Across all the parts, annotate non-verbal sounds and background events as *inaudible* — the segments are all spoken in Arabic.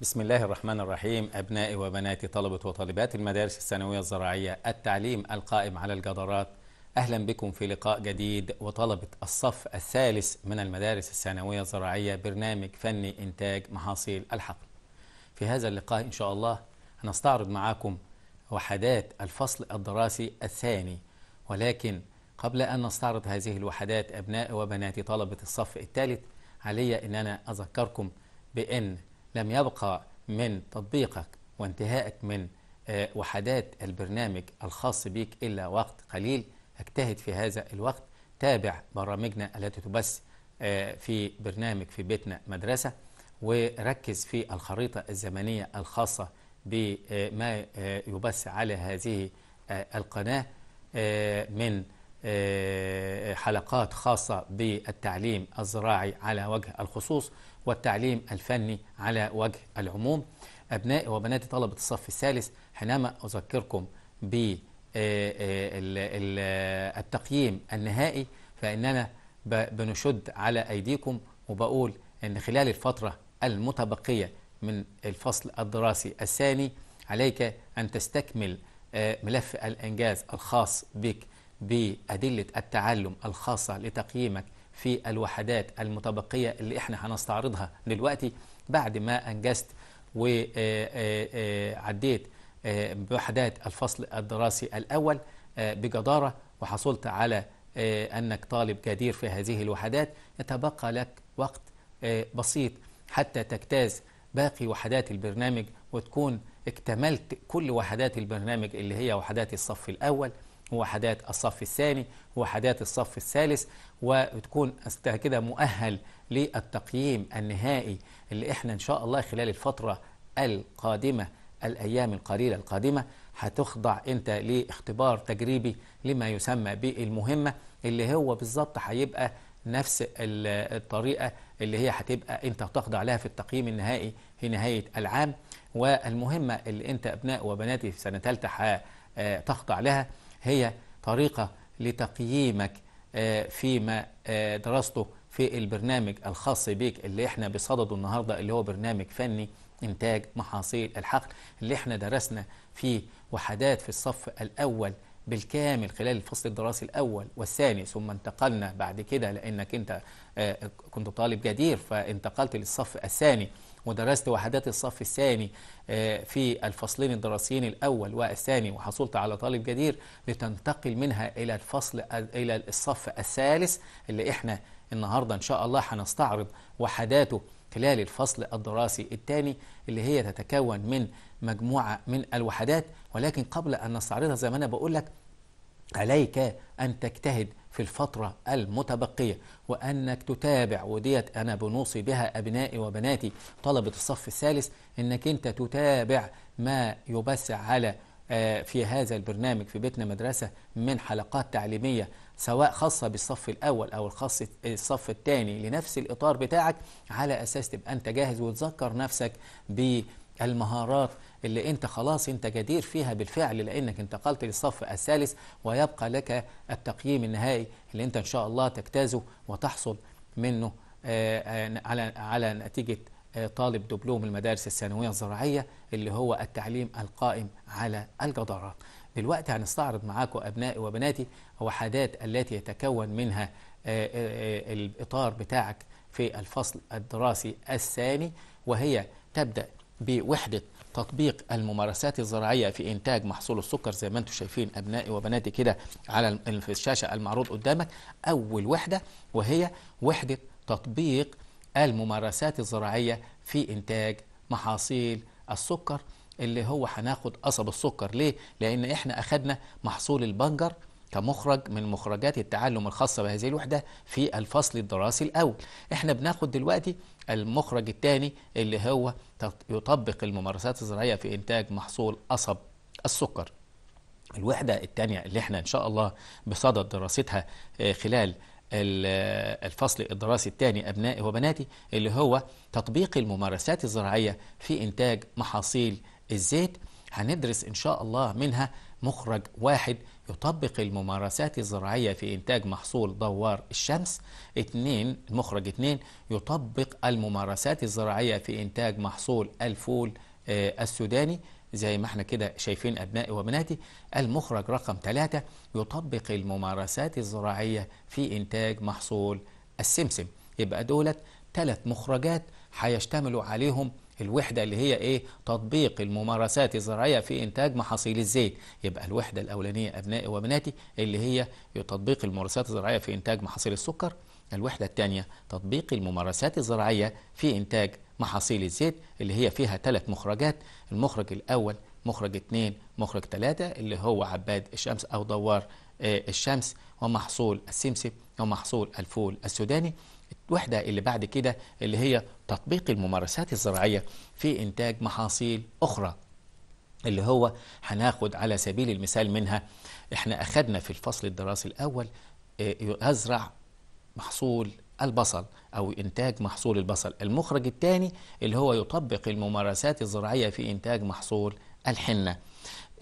بسم الله الرحمن الرحيم أبنائي وبناتي طلبة وطالبات المدارس الثانوية الزراعية التعليم القائم على الجدارات أهلا بكم في لقاء جديد وطلبة الصف الثالث من المدارس الثانوية الزراعية برنامج فني إنتاج محاصيل الحقل في هذا اللقاء إن شاء الله هنستعرض معاكم وحدات الفصل الدراسي الثاني ولكن قبل أن نستعرض هذه الوحدات أبنائي وبناتي طلبة الصف الثالث علي أن أنا أذكركم بأن لم يبقى من تطبيقك وانتهائك من آه، وحدات البرنامج الخاص بك إلا وقت قليل اجتهد في هذا الوقت تابع برامجنا التي تبث آه، في برنامج في بيتنا مدرسة وركز في الخريطة الزمنية الخاصة بما آه، يبث على هذه القناة من حلقات خاصة بالتعليم الزراعي على وجه الخصوص والتعليم الفني على وجه العموم أبناء وبنات طلبة الصف الثالث حينما أذكركم بالتقييم آه، آه، التقييم النهائي فإننا بنشد على أيديكم وبقول أن خلال الفترة المتبقية من الفصل الدراسي الثاني عليك أن تستكمل آه، ملف الإنجاز الخاص بك بأدلة التعلم الخاصة لتقييمك في الوحدات المتبقية اللي احنا هنستعرضها دلوقتي بعد ما أنجزت وعديت آه، آه، آه، بوحدات الفصل الدراسي الأول بجدارة وحصلت على أنك طالب جدير في هذه الوحدات يتبقى لك وقت بسيط حتى تجتاز باقي وحدات البرنامج وتكون اكتملت كل وحدات البرنامج اللي هي وحدات الصف الأول وحدات الصف الثاني وحدات الصف الثالث وتكون كده مؤهل للتقييم النهائي اللي احنا ان شاء الله خلال الفتره القادمه الايام القليله القادمه هتخضع انت لاختبار تجريبي لما يسمى بالمهمه اللي هو بالظبط هيبقى نفس الطريقه اللي هي هتبقى انت هتخضع لها في التقييم النهائي في نهايه العام والمهمه اللي انت ابناء وبناتي في سنه ثالثه هتخضع آه، لها هي طريقة لتقييمك آه، فيما آه، درسته في البرنامج الخاص بيك اللي احنا بصدده النهاردة اللي هو برنامج فني إنتاج محاصيل الحقل اللي احنا درسنا فيه وحدات في الصف الأول بالكامل خلال الفصل الدراسي الأول والثاني ثم انتقلنا بعد كده لأنك أنت آه، كنت طالب جدير فانتقلت للصف الثاني ودرست وحدات الصف الثاني آه، في الفصلين الدراسيين الأول والثاني وحصلت على طالب جدير لتنتقل منها إلى الفصل إلى الصف الثالث اللي إحنا النهاردة إن شاء الله هنستعرض وحداته خلال الفصل الدراسي الثاني اللي هي تتكون من مجموعة من الوحدات ولكن قبل أن نستعرضها زي ما أنا بقول لك عليك أن تجتهد في الفترة المتبقية وأنك تتابع وديت أنا بنوصي بها أبنائي وبناتي طلبة الصف الثالث أنك أنت تتابع ما يبث على آه، في هذا البرنامج في بيتنا مدرسة من حلقات تعليمية سواء خاصة بالصف الأول أو الخاص الصف الثاني لنفس الإطار بتاعك على أساس تبقى أنت جاهز وتذكر نفسك بالمهارات اللي انت خلاص انت جدير فيها بالفعل لانك انتقلت للصف الثالث ويبقى لك التقييم النهائي اللي انت ان شاء الله تجتازه وتحصل منه آه، آه، على على نتيجه آه، طالب دبلوم المدارس الثانويه الزراعيه اللي هو التعليم القائم على الجدارات. دلوقتي هنستعرض معاكم ابنائي وبناتي وحدات التي يتكون منها الاطار بتاعك في الفصل الدراسي الثاني وهي تبدا بوحده تطبيق الممارسات الزراعيه في انتاج محصول السكر زي ما انتم شايفين ابنائي وبناتي كده على في الشاشه المعروض قدامك اول وحده وهي وحده تطبيق الممارسات الزراعيه في انتاج محاصيل السكر اللي هو هناخد قصب السكر ليه لان احنا اخدنا محصول البنجر كمخرج من مخرجات التعلم الخاصة بهذه الوحدة في الفصل الدراسي الأول احنا بناخد دلوقتي المخرج الثاني اللي هو يطبق الممارسات الزراعية في إنتاج محصول قصب السكر الوحدة الثانية اللي احنا إن شاء الله بصدد دراستها آه، خلال الفصل الدراسي الثاني أبنائي وبناتي اللي هو تطبيق الممارسات الزراعية في إنتاج محاصيل الزيت هندرس إن شاء الله منها مخرج واحد يطبق الممارسات الزراعية في إنتاج محصول دوار الشمس اتنين مخرج اتنين يطبق الممارسات الزراعية في إنتاج محصول الفول آه، السوداني زي ما احنا كده شايفين أبنائي وبناتي المخرج رقم ثلاثة يطبق الممارسات الزراعية في إنتاج محصول السمسم يبقى دولت ثلاث مخرجات هيشتملوا عليهم الوحدة اللي هي إيه تطبيق الممارسات الزراعية في إنتاج محاصيل الزيت يبقى الوحدة الأولانية أبنائي وبناتي اللي هي تطبيق الممارسات الزراعية في إنتاج محاصيل السكر الوحدة الثانية تطبيق الممارسات الزراعية في إنتاج محاصيل الزيت اللي هي فيها ثلاث مخرجات المخرج الأول مخرج اثنين، مخرج ثلاثة اللي هو عباد الشمس أو دوار آه، الشمس ومحصول السمسم ومحصول الفول السوداني الوحدة اللي بعد كده اللي هي تطبيق الممارسات الزراعية في إنتاج محاصيل أخرى اللي هو هناخد على سبيل المثال منها احنا أخدنا في الفصل الدراسي الأول أزرع آه، محصول البصل أو إنتاج محصول البصل المخرج الثاني اللي هو يطبق الممارسات الزراعية في إنتاج محصول الحنة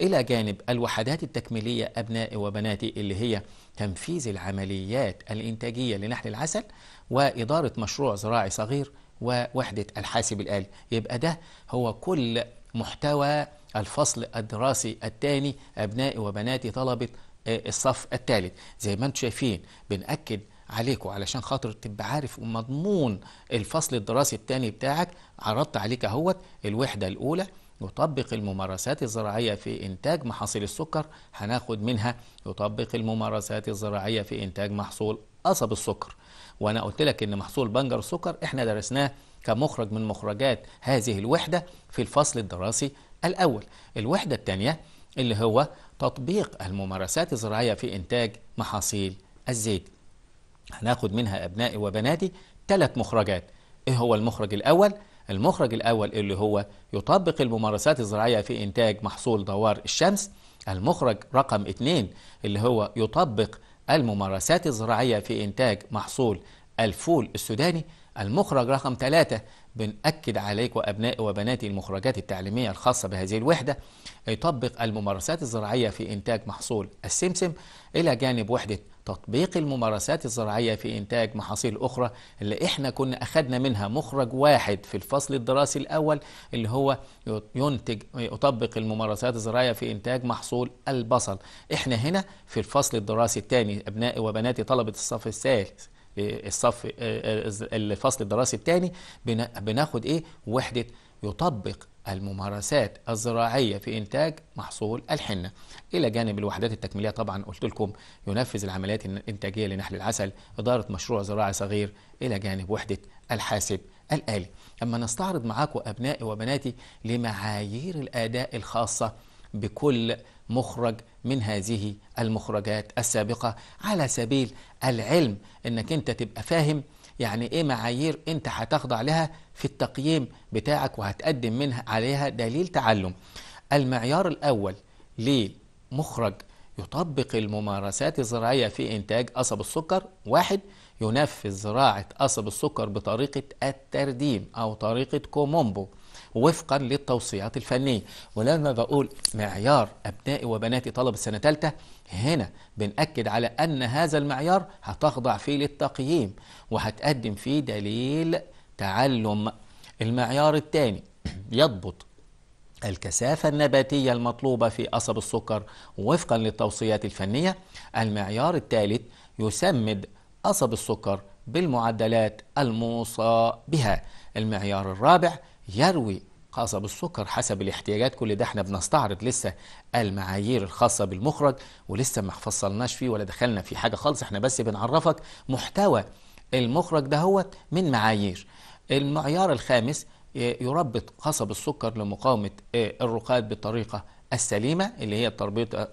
إلى جانب الوحدات التكميلية أبنائي وبناتي اللي هي تنفيذ العمليات الإنتاجية لنحل العسل وإدارة مشروع زراعي صغير ووحدة الحاسب الآلي يبقى ده هو كل محتوى الفصل الدراسي الثاني أبنائي وبناتي طلبة آه، الصف الثالث زي ما انتم شايفين بنأكد عليكم علشان خاطر تبقى عارف مضمون الفصل الدراسي الثاني بتاعك عرضت عليك اهوت الوحدة الأولى يطبق الممارسات الزراعية في إنتاج محاصيل السكر هناخد منها يطبق الممارسات الزراعية في إنتاج محصول قصب السكر وانا قلت لك ان محصول بنجر السكر احنا درسناه كمخرج من مخرجات هذه الوحده في الفصل الدراسي الاول الوحده الثانيه اللي هو تطبيق الممارسات الزراعيه في انتاج محاصيل الزيت هناخد منها ابنائي وبناتي ثلاث مخرجات ايه هو المخرج الاول المخرج الاول اللي هو يطبق الممارسات الزراعيه في انتاج محصول دوار الشمس المخرج رقم اثنين اللي هو يطبق الممارسات الزراعية في إنتاج محصول الفول السوداني المخرج رقم 3 بنأكد عليك وأبناء وبناتي المخرجات التعليمية الخاصة بهذه الوحدة يطبق الممارسات الزراعية في إنتاج محصول السمسم إلى جانب وحدة تطبيق الممارسات الزراعية في إنتاج محاصيل أخرى اللي إحنا كنا أخذنا منها مخرج واحد في الفصل الدراسي الأول اللي هو ينتج يطبق الممارسات الزراعية في إنتاج محصول البصل إحنا هنا في الفصل الدراسي الثاني أبنائي وبناتي طلبة الصف الثالث الصف آه، آه، الفصل الدراسي الثاني بناخد ايه وحده يطبق الممارسات الزراعية في إنتاج محصول الحنة إلى جانب الوحدات التكميلية طبعا قلت لكم ينفذ العمليات الإنتاجية لنحل العسل إدارة مشروع زراعي صغير إلى جانب وحدة الحاسب الآلي أما نستعرض معاكم أبنائي وبناتي لمعايير الأداء الخاصة بكل مخرج من هذه المخرجات السابقة على سبيل العلم انك انت تبقى فاهم يعني ايه معايير انت هتخضع لها في التقييم بتاعك وهتقدم منها عليها دليل تعلم المعيار الاول لمخرج يطبق الممارسات الزراعية في إنتاج قصب السكر واحد ينفذ زراعة قصب السكر بطريقة الترديم أو طريقة كومومبو وفقا للتوصيات الفنية ولما بقول معيار أبنائي وبناتي طلب السنة الثالثة هنا بنأكد على أن هذا المعيار هتخضع فيه للتقييم وهتقدم فيه دليل تعلم المعيار الثاني يضبط الكثافة النباتية المطلوبة في قصب السكر وفقا للتوصيات الفنية المعيار الثالث يسمد قصب السكر بالمعدلات الموصى بها المعيار الرابع يروي خاصة بالسكر حسب الاحتياجات كل ده احنا بنستعرض لسه المعايير الخاصة بالمخرج ولسه ما فصلناش فيه ولا دخلنا في حاجة خالص احنا بس بنعرفك محتوى المخرج ده هو من معايير المعيار الخامس يربط قصب السكر لمقاومة آه، الرقاد بالطريقة السليمة اللي هي التربيط آه،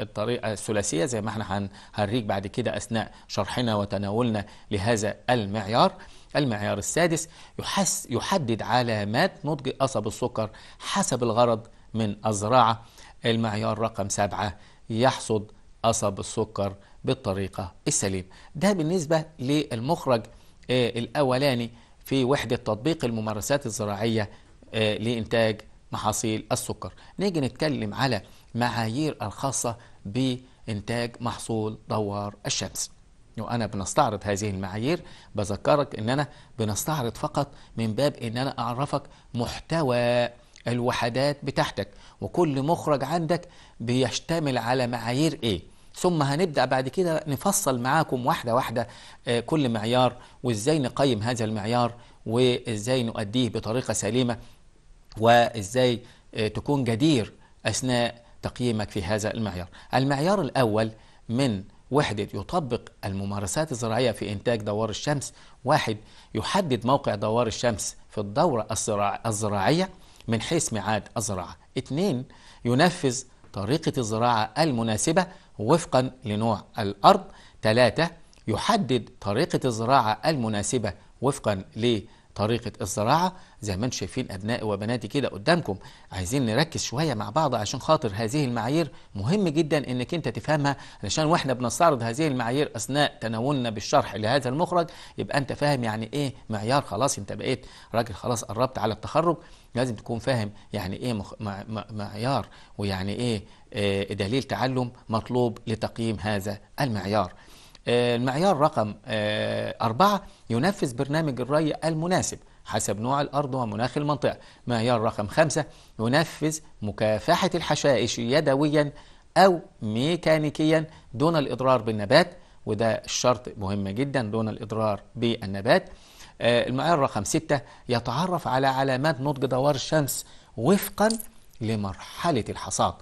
الطريقة الثلاثية زي ما احنا هنريك بعد كده أثناء شرحنا وتناولنا لهذا المعيار المعيار السادس يحس يحدد علامات نضج قصب السكر حسب الغرض من الزراعة المعيار رقم سبعة يحصد قصب السكر بالطريقة السليمة ده بالنسبة للمخرج آه، الأولاني في وحدة تطبيق الممارسات الزراعية آه، لإنتاج محاصيل السكر نيجي نتكلم على معايير الخاصة بإنتاج محصول دوار الشمس وأنا بنستعرض هذه المعايير بذكرك أن أنا بنستعرض فقط من باب أن أنا أعرفك محتوى الوحدات بتاعتك وكل مخرج عندك بيشتمل على معايير إيه ثم هنبدأ بعد كده نفصل معاكم واحدة واحدة آه، كل معيار وإزاي نقيم هذا المعيار وإزاي نؤديه بطريقة سليمة وإزاي آه، تكون جدير أثناء تقييمك في هذا المعيار المعيار الأول من وحدة يطبق الممارسات الزراعية في إنتاج دوار الشمس واحد يحدد موقع دوار الشمس في الدورة الزراعية من حيث ميعاد الزراعة اثنين ينفذ طريقة الزراعة المناسبة وفقا لنوع الأرض ثلاثة يحدد طريقة الزراعة المناسبة وفقا لنوع طريقة الزراعة زي ما انتم شايفين أبنائي وبناتي كده قدامكم عايزين نركز شوية مع بعض عشان خاطر هذه المعايير مهم جدا انك انت تفهمها علشان واحنا بنستعرض هذه المعايير أثناء تناولنا بالشرح لهذا المخرج يبقى انت فاهم يعني ايه معيار خلاص انت بقيت راجل خلاص قربت على التخرج لازم تكون فاهم يعني ايه مخ... مع... معيار ويعني ايه آه، دليل تعلم مطلوب لتقييم هذا المعيار المعيار رقم آه، أربعة ينفذ برنامج الري المناسب حسب نوع الأرض ومناخ المنطقة معيار رقم خمسة ينفذ مكافحة الحشائش يدويا أو ميكانيكيا دون الإضرار بالنبات وده الشرط مهم جدا دون الإضرار بالنبات آه، المعيار رقم ستة يتعرف على علامات نضج دوار الشمس وفقا لمرحلة الحصاد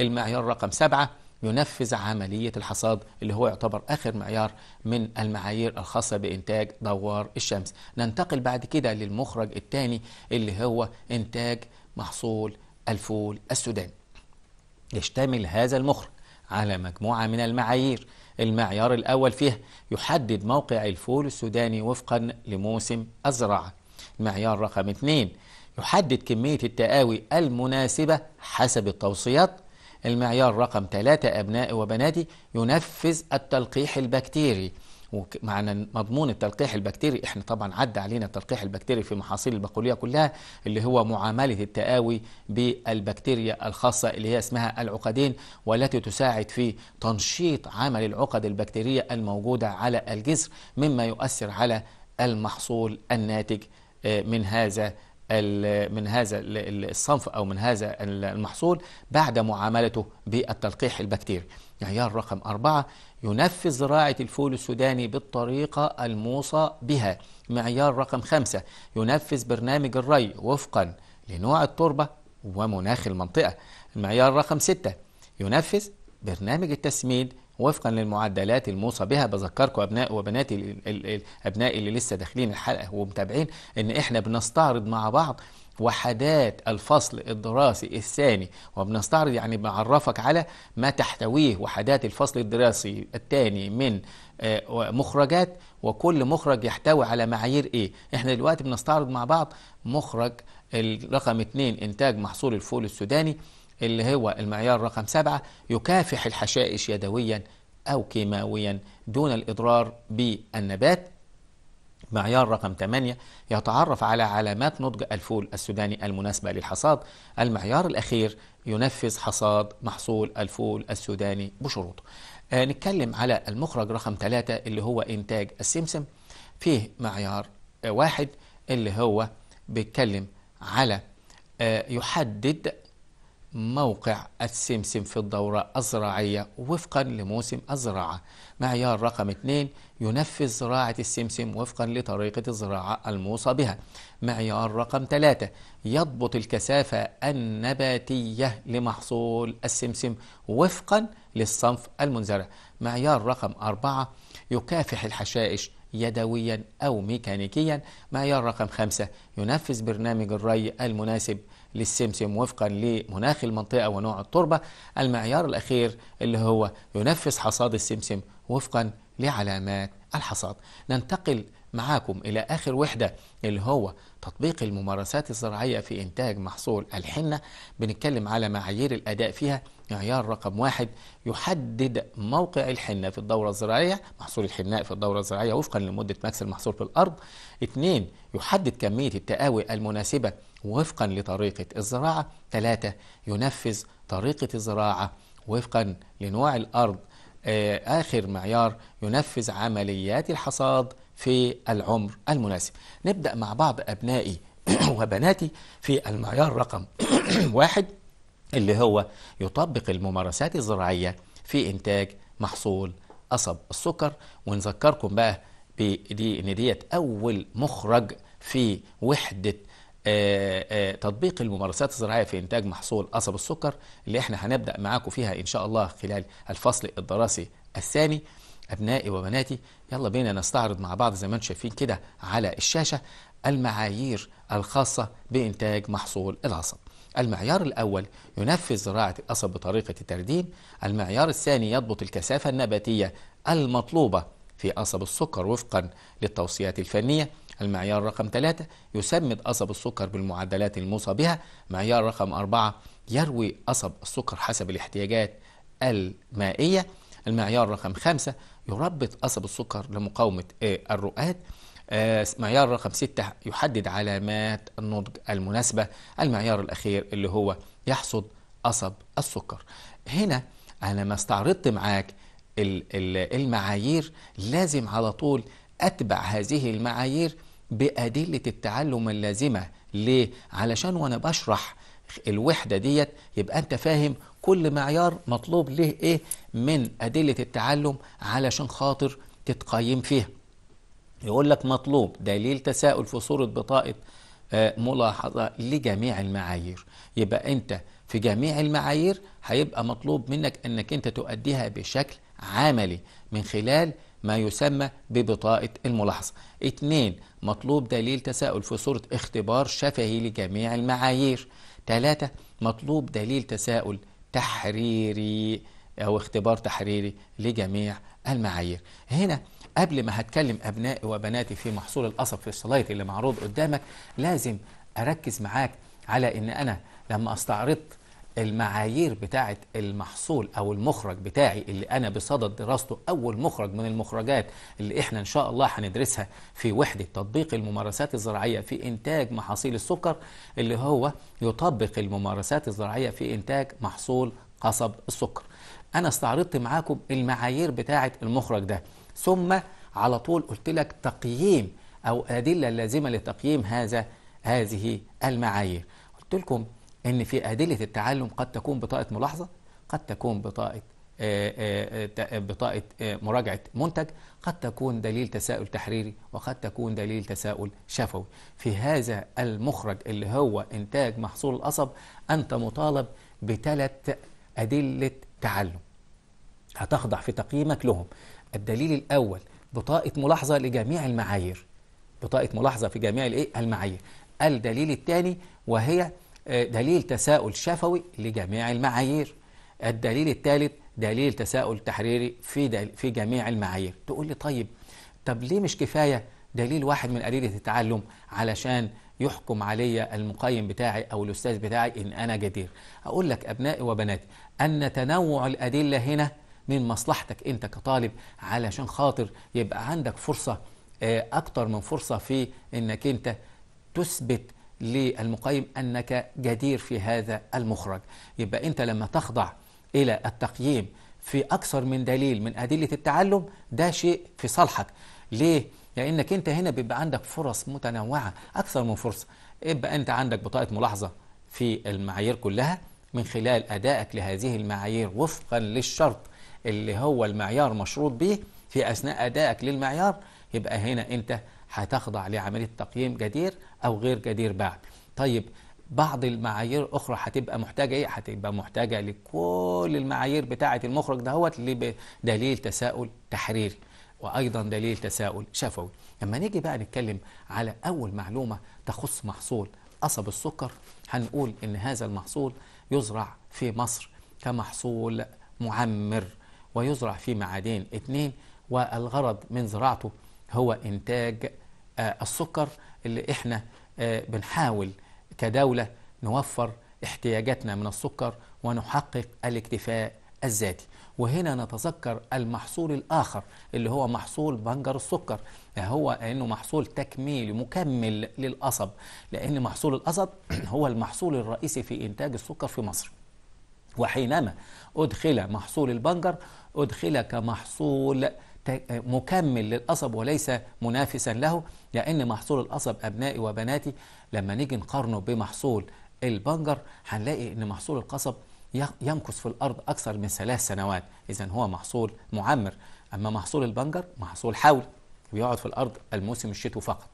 المعيار رقم سبعة ينفذ عملية الحصاد اللي هو يعتبر آخر معيار من المعايير الخاصة بإنتاج دوار الشمس ننتقل بعد كده للمخرج الثاني اللي هو إنتاج محصول الفول السوداني يشتمل هذا المخرج على مجموعة من المعايير المعيار الأول فيها يحدد موقع الفول السوداني وفقا لموسم الزراعة معيار رقم 2 يحدد كمية التقاوي المناسبة حسب التوصيات المعيار رقم ثلاثة أبنائي وبناتي ينفذ التلقيح البكتيري ومعنى مضمون التلقيح البكتيري احنا طبعا عدى علينا التلقيح البكتيري في محاصيل البقوليه كلها اللي هو معامله التقاوي بالبكتيريا الخاصه اللي هي اسمها العقدين والتي تساعد في تنشيط عمل العقد البكتيريه الموجوده على الجسر مما يؤثر على المحصول الناتج آه، من هذا من هذا الصنف أو من هذا المحصول بعد معاملته بالتلقيح البكتيري معيار يعني رقم أربعة ينفذ زراعة الفول السوداني بالطريقة الموصى بها معيار رقم خمسة ينفذ برنامج الري وفقا لنوع التربة ومناخ المنطقة المعيار رقم ستة ينفذ برنامج التسميد وفقا للمعدلات الموصى بها بذكركم أبناء وبنات أبنائي اللي لسه داخلين الحلقة ومتابعين إن إحنا بنستعرض مع بعض وحدات الفصل الدراسي الثاني وبنستعرض يعني بعرفك على ما تحتويه وحدات الفصل الدراسي الثاني من آه، مخرجات وكل مخرج يحتوي على معايير ايه احنا دلوقتي بنستعرض مع بعض مخرج الرقم اثنين انتاج محصول الفول السوداني اللي هو المعيار رقم سبعة يكافح الحشائش يدويا أو كيماويا دون الإضرار بالنبات معيار رقم 8 يتعرف على علامات نضج الفول السوداني المناسبة للحصاد المعيار الأخير ينفذ حصاد محصول الفول السوداني بشروطه آه نتكلم على المخرج رقم 3 اللي هو إنتاج السمسم فيه معيار آه واحد اللي هو بيتكلم على آه يحدد موقع السمسم في الدورة الزراعية وفقا لموسم الزراعة معيار رقم 2 ينفذ زراعة السمسم وفقا لطريقة الزراعة الموصى بها معيار رقم 3 يضبط الكثافة النباتية لمحصول السمسم وفقا للصنف المنزرع معيار رقم 4 يكافح الحشائش يدويا أو ميكانيكيا معيار رقم 5 ينفذ برنامج الري المناسب للسمسم وفقا لمناخ المنطقة ونوع التربة المعيار الأخير اللي هو ينفذ حصاد السمسم وفقا لعلامات الحصاد ننتقل معاكم إلى آخر وحدة اللي هو تطبيق الممارسات الزراعية في إنتاج محصول الحنة بنتكلم على معايير الأداء فيها معيار رقم واحد يحدد موقع الحنة في الدورة الزراعية محصول الحناء في الدورة الزراعية وفقا لمدة مكس المحصول في الأرض اثنين يحدد كمية التقاوي المناسبة وفقا لطريقة الزراعة ثلاثة ينفذ طريقة الزراعة وفقا لنوع الأرض آه، آخر معيار ينفذ عمليات الحصاد في العمر المناسب نبدأ مع بعض أبنائي *clears throat* وبناتي في المعيار رقم *clears throat* واحد اللي هو يطبق الممارسات الزراعية في إنتاج محصول قصب السكر ونذكركم بقى بدي إن ديت أول مخرج في وحدة آه، آه، تطبيق الممارسات الزراعية في إنتاج محصول قصب السكر اللي احنا هنبدأ معاكم فيها إن شاء الله خلال الفصل الدراسي الثاني أبنائي وبناتي يلا بينا نستعرض مع بعض زي ما انتم شايفين كده على الشاشة المعايير الخاصة بإنتاج محصول العصب المعيار الأول ينفذ زراعة القصب بطريقة الترديم المعيار الثاني يضبط الكثافة النباتية المطلوبة في قصب السكر وفقا للتوصيات الفنية المعيار رقم ثلاثة يسمد قصب السكر بالمعدلات الموصى بها معيار رقم أربعة يروي قصب السكر حسب الاحتياجات المائية المعيار رقم خمسة يربط قصب السكر لمقاومة الرؤات آه، معيار رقم ستة يحدد علامات النضج المناسبة المعيار الأخير اللي هو يحصد قصب السكر هنا أنا ما استعرضت معاك المعايير لازم على طول أتبع هذه المعايير بأدلة التعلم اللازمة ليه؟ علشان وأنا بشرح الوحدة ديت يبقى أنت فاهم كل معيار مطلوب له ايه من ادله التعلم علشان خاطر تتقيم فيها يقول لك مطلوب دليل تساؤل في صوره بطاقه آه، ملاحظه لجميع المعايير يبقى انت في جميع المعايير هيبقى مطلوب منك انك انت تؤديها بشكل عملي من خلال ما يسمى ببطاقة الملاحظة اتنين مطلوب دليل تساؤل في صورة اختبار شفهي لجميع المعايير ثلاثة مطلوب دليل تساؤل تحريري أو اختبار تحريري لجميع المعايير هنا قبل ما هتكلم أبنائي وبناتي في محصول القصب في السلايد اللي معروض قدامك لازم أركز معاك على إن أنا لما استعرضت المعايير بتاعه المحصول او المخرج بتاعي اللي انا بصدد دراسته اول مخرج من المخرجات اللي احنا ان شاء الله هندرسها في وحده تطبيق الممارسات الزراعيه في انتاج محاصيل السكر اللي هو يطبق الممارسات الزراعيه في انتاج محصول قصب السكر انا استعرضت معاكم المعايير بتاعه المخرج ده ثم على طول قلت لك تقييم او ادله اللازمه لتقييم هذا هذه المعايير قلت لكم ان في ادله التعلم قد تكون بطاقه ملاحظه قد تكون بطاقه آه، آه، آه، بطاقة مراجعة منتج قد تكون دليل تساؤل تحريري وقد تكون دليل تساؤل شفوي في هذا المخرج اللي هو إنتاج محصول القصب أنت مطالب بثلاث أدلة تعلم هتخضع في تقييمك لهم الدليل الأول بطاقة ملاحظة لجميع المعايير بطاقة ملاحظة في جميع الايه المعايير الدليل الثاني وهي آه، دليل تساؤل شفوي لجميع المعايير الدليل الثالث دليل تساؤل تحريري في في جميع المعايير تقول لي طيب طب ليه مش كفايه دليل واحد من ادله التعلم علشان يحكم علي المقيم بتاعي أو الأستاذ بتاعي إن أنا جدير أقول لك أبنائي وبناتي أن تنوع الأدلة هنا من مصلحتك أنت كطالب علشان خاطر يبقى عندك فرصة آه، أكتر من فرصة في أنك أنت تثبت للمقيم أنك جدير في هذا المخرج يبقى أنت لما تخضع إلى التقييم في أكثر من دليل من أدلة التعلم ده شيء في صالحك ليه؟ لأنك أنت هنا بيبقى عندك فرص متنوعة أكثر من فرصة يبقى أنت عندك بطاقة ملاحظة في المعايير كلها من خلال أدائك لهذه المعايير وفقا للشرط اللي هو المعيار مشروط به في أثناء أدائك للمعيار يبقى هنا أنت هتخضع لعملية تقييم جدير أو غير جدير بعد طيب بعض المعايير اخرى هتبقى محتاجه ايه هتبقى محتاجه لكل المعايير بتاعه المخرج دهوت بدليل تساؤل تحريري وايضا دليل تساؤل شفوي لما نيجي بقى نتكلم على اول معلومه تخص محصول قصب السكر هنقول ان هذا المحصول يزرع في مصر كمحصول معمر ويزرع في معادين اتنين والغرض من زراعته هو انتاج آه، السكر اللي احنا آه، بنحاول كدولة نوفر احتياجاتنا من السكر ونحقق الاكتفاء الذاتي وهنا نتذكر المحصول الآخر اللي هو محصول بنجر السكر هو أنه محصول تكميلي مكمل للقصب لأن محصول القصب *clears throat* هو المحصول الرئيسي في إنتاج السكر في مصر وحينما أدخل محصول البنجر أدخل كمحصول مكمل للقصب وليس منافسا له لأن محصول القصب أبنائي وبناتي لما نيجي نقارنه بمحصول البنجر هنلاقي أن محصول القصب يمكث في الأرض أكثر من ثلاث سنوات إذا هو محصول معمر أما محصول البنجر محصول حولي بيقعد في الأرض الموسم الشتوي فقط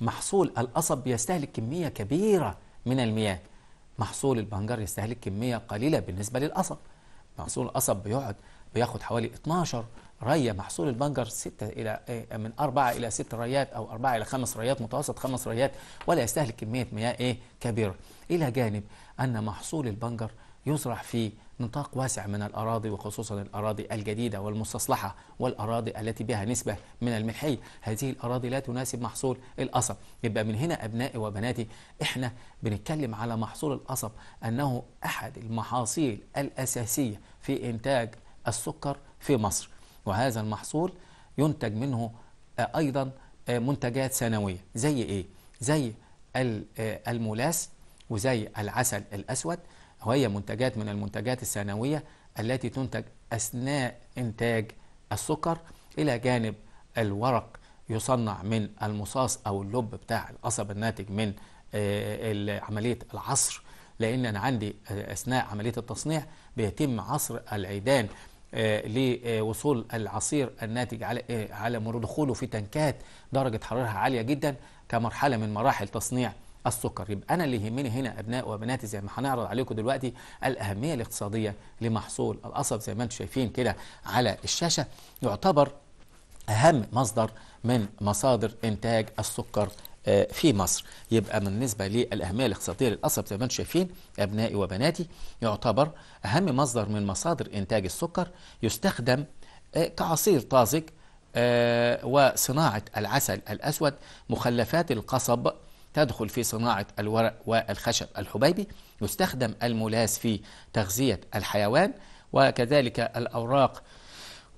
محصول القصب بيستهلك كمية كبيرة من المياه محصول البنجر يستهلك كمية قليلة بالنسبة للقصب محصول القصب بيقعد بياخد حوالي 12 رية محصول البنجر ستة إلى إيه، من أربعة إلى ست ريات أو أربعة إلى خمس ريات متوسط خمس ريات ولا يستهلك كمية مياه إيه كبيرة إلى جانب أن محصول البنجر يزرع في نطاق واسع من الأراضي وخصوصا الأراضي الجديدة والمستصلحة والأراضي التي بها نسبة من الملحية هذه الأراضي لا تناسب محصول القصب يبقى من هنا أبنائي وبناتي إحنا بنتكلم على محصول القصب أنه أحد المحاصيل الأساسية في إنتاج السكر في مصر وهذا المحصول ينتج منه آه، أيضا آه، منتجات ثانوية زي إيه؟ زي آه، المولاس وزي العسل الأسود وهي منتجات من المنتجات الثانوية التي تنتج أثناء إنتاج السكر إلى جانب الورق يصنع من المصاص أو اللب بتاع القصب الناتج من عملية العصر لأن أنا عندي أثناء عملية التصنيع بيتم عصر العيدان آه، لوصول العصير الناتج على آه، على دخوله في تنكات درجه حرارها عاليه جدا كمرحله من مراحل تصنيع السكر يبقى انا اللي يهمني هنا ابناء وبناتي زي ما هنعرض عليكم دلوقتي الاهميه الاقتصاديه لمحصول القصب زي ما انتم شايفين كده على الشاشه يعتبر اهم مصدر من مصادر انتاج السكر آه، في مصر يبقى بالنسبة للأهمية الاقتصادية للقصب زي ما انتم شايفين أبنائي وبناتي يعتبر أهم مصدر من مصادر إنتاج السكر يستخدم آه، كعصير طازج آه، وصناعة العسل الأسود مخلفات القصب تدخل في صناعة الورق والخشب الحبيبي يستخدم الملاس في تغذية الحيوان وكذلك الأوراق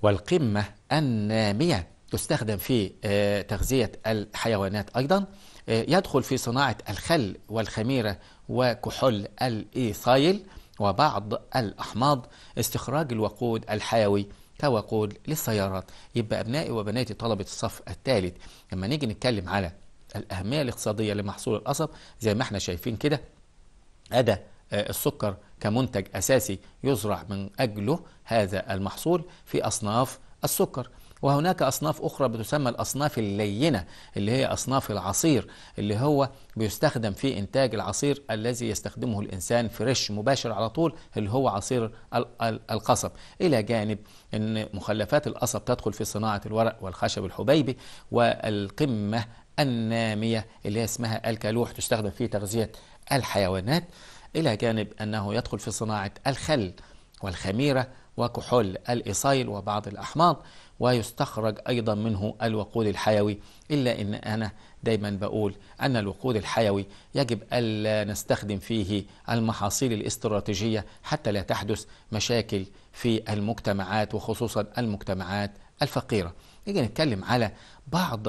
والقمة النامية تستخدم في آه، تغذية الحيوانات أيضا آه، يدخل في صناعة الخل والخميرة وكحول الإيثايل وبعض الأحماض استخراج الوقود الحيوي كوقود للسيارات يبقى أبنائي وبناتي طلبة الصف الثالث لما نيجي نتكلم على الأهمية الاقتصادية لمحصول القصب زي ما احنا شايفين كده أدى آه، السكر كمنتج أساسي يزرع من أجله هذا المحصول في أصناف السكر وهناك أصناف أخرى بتسمى الأصناف اللينة اللي هي أصناف العصير اللي هو بيستخدم في إنتاج العصير الذي يستخدمه الإنسان فريش مباشر على طول اللي هو عصير القصب إلى جانب أن مخلفات القصب تدخل في صناعة الورق والخشب الحبيبي والقمة النامية اللي هي اسمها الكالوح تستخدم في تغذية الحيوانات إلى جانب أنه يدخل في صناعة الخل والخميرة وكحول الإصيل وبعض الأحماض ويستخرج أيضا منه الوقود الحيوي إلا أن أنا دايما بقول أن الوقود الحيوي يجب ألا نستخدم فيه المحاصيل الاستراتيجية حتى لا تحدث مشاكل في المجتمعات وخصوصا المجتمعات الفقيرة نيجي نتكلم على بعض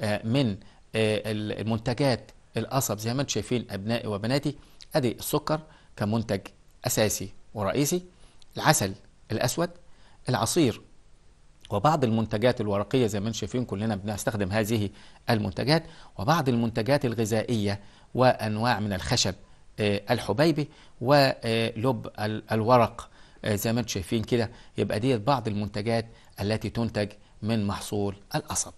آه، من آه، المنتجات القصب زي ما انتم شايفين أبنائي وبناتي أدي السكر كمنتج أساسي ورئيسي العسل الأسود العصير وبعض المنتجات الورقية زي ما انتم شايفين كلنا بنستخدم هذه المنتجات وبعض المنتجات الغذائية وأنواع من الخشب آه، الحبيبي ولب آه، الورق آه، زي ما انتم شايفين كده يبقى ديت بعض المنتجات التي تنتج من محصول القصب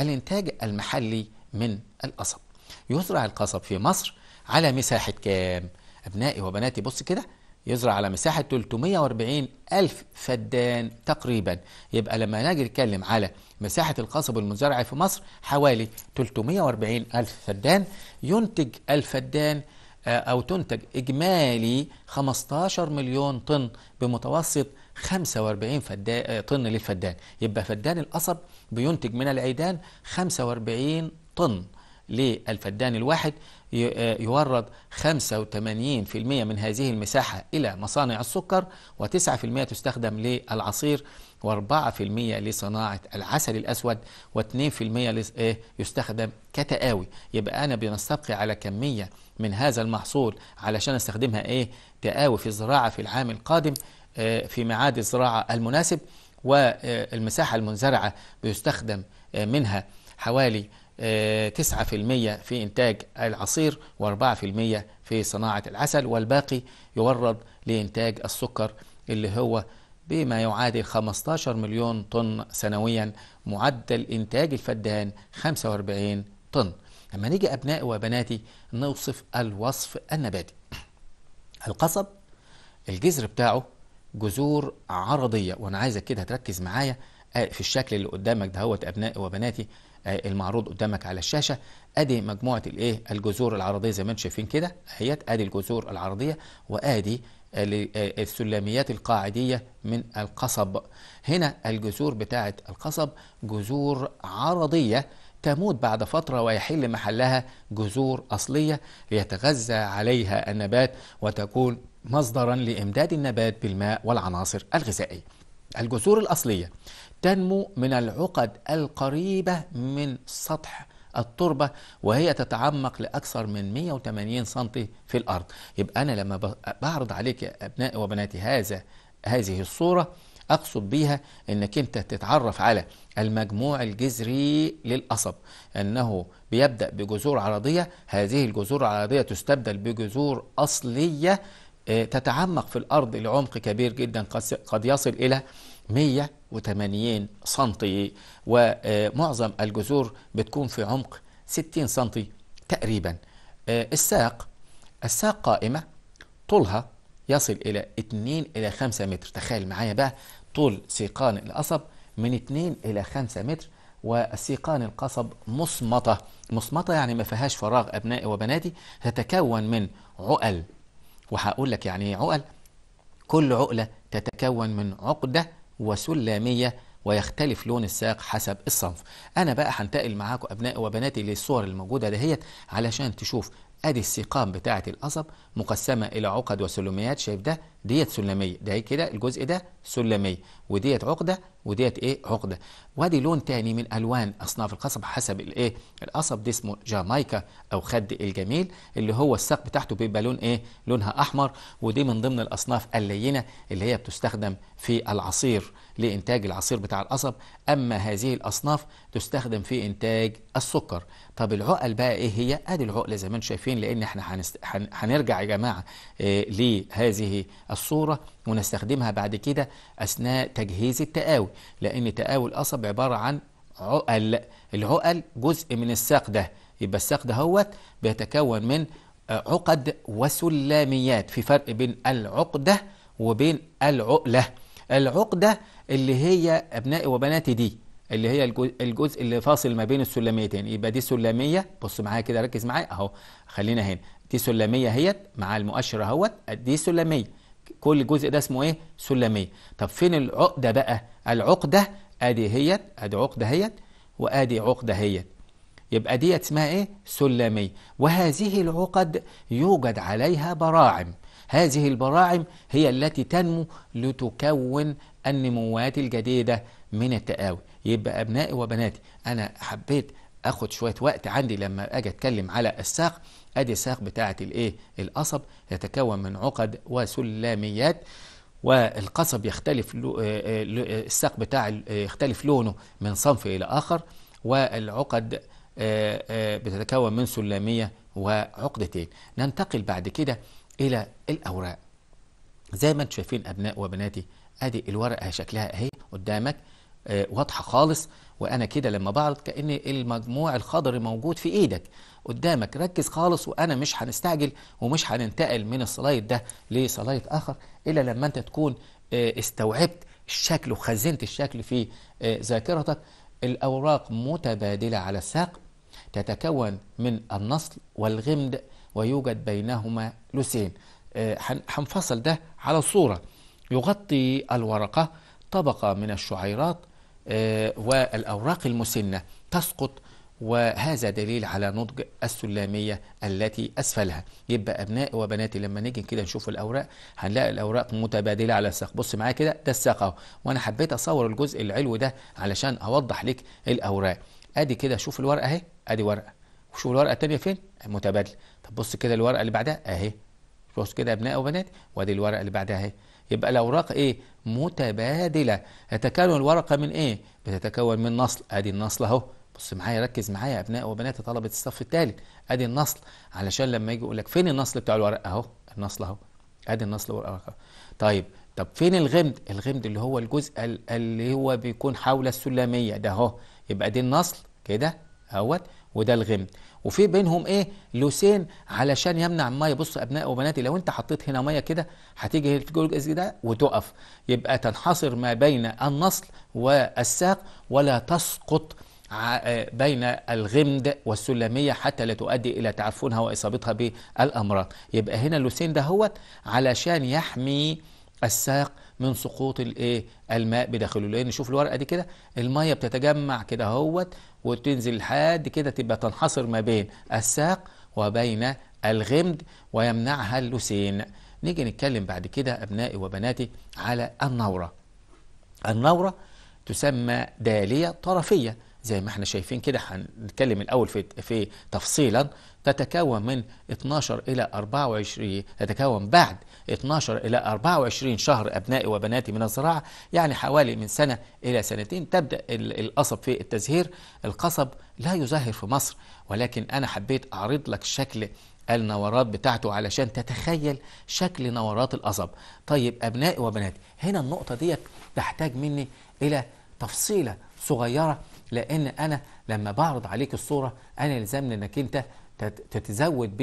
الانتاج المحلي من القصب يزرع القصب في مصر على مساحة كام؟ أبنائي وبناتي بص كده يزرع على مساحة 340 ألف فدان تقريبا يبقى لما نجي نتكلم على مساحة القصب المزرعة في مصر حوالي 340 ألف فدان ينتج الفدان آه، أو تنتج إجمالي 15 مليون طن بمتوسط 45 فدان آه، طن للفدان يبقى فدان القصب بينتج من العيدان 45 طن للفدان الواحد يورد 85% من هذه المساحة إلى مصانع السكر و9% تستخدم للعصير و4% لصناعة العسل الأسود و2% إيه، يستخدم كتقاوي يبقى أنا بنستبقي على كمية من هذا المحصول علشان استخدمها إيه تقاوي في الزراعة في العام القادم إيه، في ميعاد الزراعة المناسب والمساحة المنزرعة بيستخدم إيه، منها حوالي 9% في إنتاج العصير و4% في صناعة العسل والباقي يورد لإنتاج السكر اللي هو بما يعادل 15 مليون طن سنويا معدل إنتاج الفدان 45 طن لما نيجي أبنائي وبناتي نوصف الوصف النباتي القصب الجذر بتاعه جذور عرضية وأنا عايزك كده تركز معايا في الشكل اللي قدامك دهوت أبنائي وبناتي آه، المعروض قدامك على الشاشه ادي مجموعه الايه الجذور العرضيه زي ما انتم شايفين كده اهيت ادي الجذور العرضيه وادي آه، السلميات القاعديه من القصب هنا الجذور بتاعه القصب جذور عرضيه تموت بعد فترة ويحل محلها جذور أصلية ليتغذى عليها النبات وتكون مصدرا لإمداد النبات بالماء والعناصر الغذائية الجذور الأصلية تنمو من العقد القريبة من سطح التربة وهي تتعمق لأكثر من 180 سم في الأرض يبقى أنا لما بعرض عليك يا أبنائي وبناتي هذا هذه الصورة أقصد بيها أنك أنت تتعرف على المجموع الجذري للقصب أنه بيبدأ بجذور عرضية هذه الجذور العرضية تستبدل بجذور أصلية آه، تتعمق في الأرض لعمق كبير جدا قد يصل إلى 180 سنتي ومعظم الجذور بتكون في عمق 60 سنتي تقريبا آه، الساق الساق قائمة طولها يصل إلى 2 إلى 5 متر تخيل معايا بقى طول سيقان القصب من 2 إلى 5 متر والسيقان القصب مصمطة مصمطة يعني ما فيهاش فراغ أبنائي وبناتي تتكون من عقل وهقول لك يعني ايه عقل كل عقلة تتكون من عقدة وسلامية ويختلف لون الساق حسب الصنف انا بقى هنتقل معاكم ابنائي وبناتي للصور الموجوده دهيت علشان تشوف ادي السقام بتاعه القصب مقسمه الى عقد وسلميات شايف ده ديت سلميه ده إيه كده الجزء ده سلميه وديت عقده وديت ايه عقده وادي لون تاني من الوان اصناف القصب حسب الايه القصب ده اسمه جامايكا او خد الجميل اللي هو الساق بتاعته بيبقى لون ايه لونها احمر ودي من ضمن الاصناف اللينه اللي هي بتستخدم في العصير لإنتاج العصير بتاع القصب أما هذه الأصناف تستخدم في إنتاج السكر طب العقل بقى إيه هي؟ أدي العقلة زي ما انتم شايفين لأن احنا هنست... هن... هنرجع يا جماعة إيه لهذه الصورة ونستخدمها بعد كده أثناء تجهيز التقاوي لأن تقاوي القصب عبارة عن عقل العقل جزء من الساق ده يبقى الساق ده هوت بيتكون من آه، عقد وسلاميات في فرق بين العقدة وبين العقلة العقدة اللي هي أبنائي وبناتي دي اللي هي الجزء اللي فاصل ما بين السلميتين يبقى دي سلمية بص معايا كده ركز معايا أهو خلينا هنا دي سلمية اهيت مع المؤشر اهوت دي سلمية كل جزء ده اسمه ايه سلمية طب فين العقدة بقى العقدة ادي اهيت ادي عقدة اهيت وادي عقدة اهيت يبقى دي اسمها ايه سلمية وهذه العقد يوجد عليها براعم هذه البراعم هي التي تنمو لتكون النموات الجديدة من التقاوي يبقى أبنائي وبناتي أنا حبيت أخد شوية وقت عندي لما أجي أتكلم على الساق أدي الساق بتاعة الإيه؟ القصب يتكون من عقد وسلاميات والقصب يختلف آه، آه، آه، الساق بتاع يختلف لونه من صنف إلى آخر والعقد بتتكون من سلامية وعقدتين ننتقل بعد كده الى الاوراق زي ما انتم شايفين ابناء وبناتي ادي الورقه شكلها اهي قدامك آه واضحه خالص وانا كده لما بعرض كان المجموع الخضري موجود في ايدك قدامك ركز خالص وانا مش هنستعجل ومش هننتقل من السلايد ده لسلايد اخر الا لما انت تكون آه استوعبت الشكل وخزنت الشكل في آه ذاكرتك الاوراق متبادله على الساق تتكون من النصل والغمد ويوجد بينهما لوسين آه، هنفصل ده على صورة يغطي الورقة طبقة من الشعيرات آه، والأوراق المسنة تسقط وهذا دليل على نضج السلامية التي أسفلها يبقى أبناء وبناتي لما نيجي كده نشوف الأوراق هنلاقي الأوراق متبادلة على الساق بص معايا كده ده الساق أهو وأنا حبيت أصور الجزء العلوي ده علشان أوضح لك الأوراق أدي كده شوف الورقة أهي أدي ورقة وشوف الورقة التانية فين متبادلة طب بص كده الورقه اللي بعدها اهي بص كده ابناء وبنات وادي الورقه اللي بعدها اهي يبقى الاوراق ايه متبادله تتكون الورقه من ايه بتتكون من نصل ادي النصل اهو بص معايا ركز معايا ابناء وبنات طلبه الصف الثالث ادي النصل علشان لما يجي يقول لك فين النصل بتاع الورق اهو النصل اهو ادي النصل والورقه طيب طب فين الغمد الغمد اللي هو الجزء اللي هو بيكون حول السلميه ده اهو يبقى دي النصل كده اهوت وده الغمد وفي بينهم ايه لوسين علشان يمنع الميه بص ابناء وبناتي لو انت حطيت هنا ميه كده هتيجي الجزء إيه ده وتقف يبقى تنحصر ما بين النصل والساق ولا تسقط آه، بين الغمد والسلمية حتى لا تؤدي إلى تعفنها وإصابتها بالأمراض يبقى هنا اللوسين ده هو علشان يحمي الساق من سقوط الايه الماء بداخله لان شوف الورقه دي كده الميه بتتجمع كده اهوت وتنزل لحد كده تبقى تنحصر ما بين الساق وبين الغمد ويمنعها اللسين نيجي نتكلم بعد كده أبنائي وبناتي على النورة النورة تسمى دالية طرفية زي ما احنا شايفين كده هنتكلم الأول في, في تفصيلا تتكون من 12 إلى 24 تتكون بعد 12 إلى 24 شهر أبنائي وبناتي من الزراعة يعني حوالي من سنة إلى سنتين تبدأ القصب في التزهير القصب لا يزهر في مصر ولكن أنا حبيت أعرض لك شكل النورات بتاعته علشان تتخيل شكل نورات القصب طيب أبنائي وبناتي هنا النقطة ديت تحتاج مني إلى تفصيلة صغيرة لان انا لما بعرض عليك الصوره انا يلزمني انك انت تتزود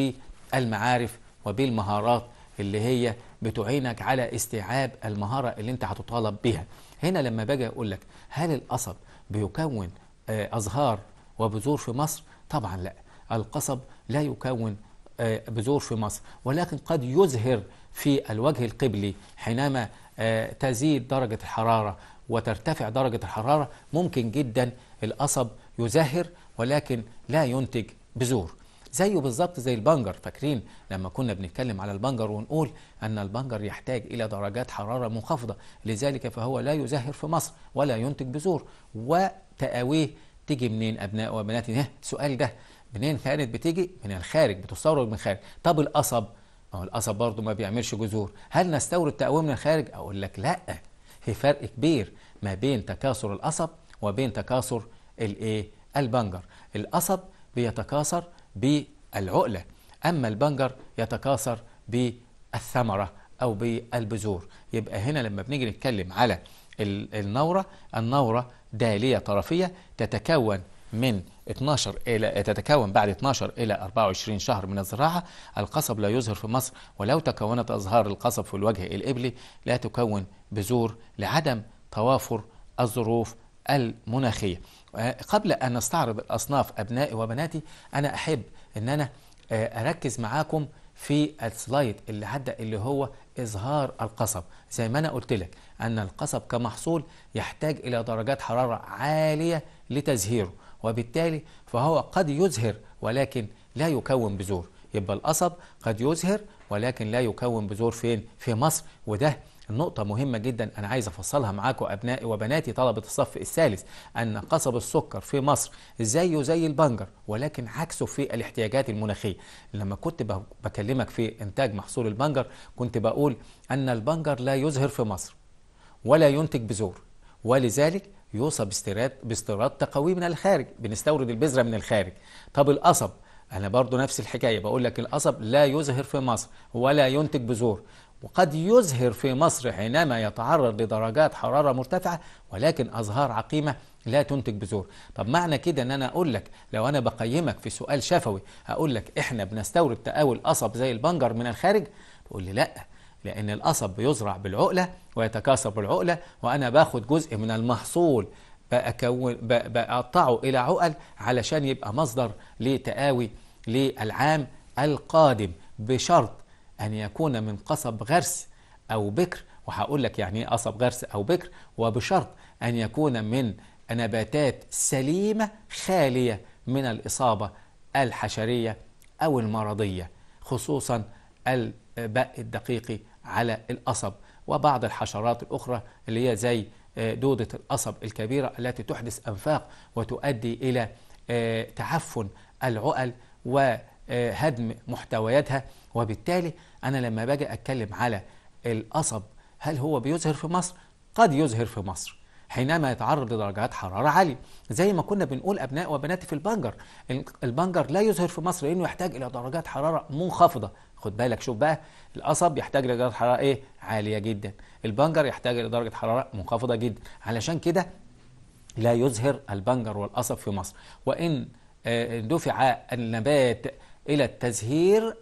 بالمعارف وبالمهارات اللي هي بتعينك على استيعاب المهاره اللي انت هتطالب بها هنا لما باجي اقول لك هل القصب بيكون آه، ازهار وبذور في مصر طبعا لا القصب لا يكون آه، بذور في مصر ولكن قد يزهر في الوجه القبلي حينما آه، تزيد درجه الحراره وترتفع درجه الحراره ممكن جدا القصب يزهر ولكن لا ينتج بذور زيه بالظبط زي البنجر فاكرين لما كنا بنتكلم على البنجر ونقول أن البنجر يحتاج إلى درجات حرارة منخفضة لذلك فهو لا يزهر في مصر ولا ينتج بذور وتقاويه تيجي منين أبناء وبنات السؤال ده منين كانت بتيجي من الخارج بتستورد من الخارج طب القصب ما هو القصب برضه ما بيعملش جذور هل نستورد تقويه من الخارج اقول لك لا في فرق كبير ما بين تكاثر القصب وبين تكاثر الايه البنجر القصب بيتكاثر بالعقله اما البنجر يتكاثر بالثمره او بالبذور يبقى هنا لما بنيجي نتكلم على النوره النوره داليه طرفيه تتكون من 12 إلى تتكون بعد 12 إلى 24 شهر من الزراعة القصب لا يظهر في مصر ولو تكونت أزهار القصب في الوجه الإبلي لا تكون بذور لعدم توافر الظروف المناخية آه، قبل أن نستعرض الاصناف أبنائي وبناتي أنا أحب أن أنا آه، أركز معاكم في السلايد اللي عدى اللي هو إظهار القصب زي ما أنا قلت لك أن القصب كمحصول يحتاج إلى درجات حرارة عالية لتزهيره وبالتالي فهو قد يزهر ولكن لا يكون بذور يبقى القصب قد يزهر ولكن لا يكون بذور فين في مصر وده نقطة مهمة جدا أنا عايز أفصلها معاكم أبنائي وبناتي طلبة الصف الثالث أن قصب السكر في مصر زيه زي البنجر ولكن عكسه في الاحتياجات المناخية لما كنت بكلمك في إنتاج محصول البنجر كنت بقول أن البنجر لا يزهر في مصر ولا ينتج بذور ولذلك يوصى باستيراد باستيراد تقوي من الخارج بنستورد البذره من الخارج طب القصب انا برضو نفس الحكايه بقول لك القصب لا يزهر في مصر ولا ينتج بذور وقد يزهر في مصر حينما يتعرض لدرجات حرارة مرتفعة ولكن أزهار عقيمة لا تنتج بذور طب معنى كده ان انا اقول لك لو انا بقيمك في سؤال شفوي هقول لك احنا بنستورد تقاول القصب زي البنجر من الخارج تقول لي لا لان القصب بيزرع بالعقله ويتكاثر بالعقله وانا باخد جزء من المحصول بأكون بقطعه الى عقل علشان يبقى مصدر لتقاوي للعام القادم بشرط أن يكون من قصب غرس أو بكر وهقول لك يعني إيه قصب غرس أو بكر وبشرط أن يكون من نباتات سليمة خالية من الإصابة الحشرية أو المرضية خصوصا البق الدقيقي على القصب وبعض الحشرات الأخرى اللي هي زي آه، دودة القصب الكبيرة التي تحدث أنفاق وتؤدي إلى آه، تعفن العقل و آه، هدم محتوياتها وبالتالي أنا لما باجي أتكلم على القصب هل هو بيظهر في مصر؟ قد يظهر في مصر حينما يتعرض لدرجات حرارة عالية زي ما كنا بنقول أبناء وبنات في البنجر البنجر لا يظهر في مصر لأنه يحتاج إلى درجات حرارة منخفضة خد بالك شوف بقى القصب يحتاج لدرجة حرارة إيه عالية جدا البنجر يحتاج إلى درجة حرارة منخفضة جدا علشان كده لا يظهر البنجر والقصب في مصر وإن آه، دفع النبات إلى التزهير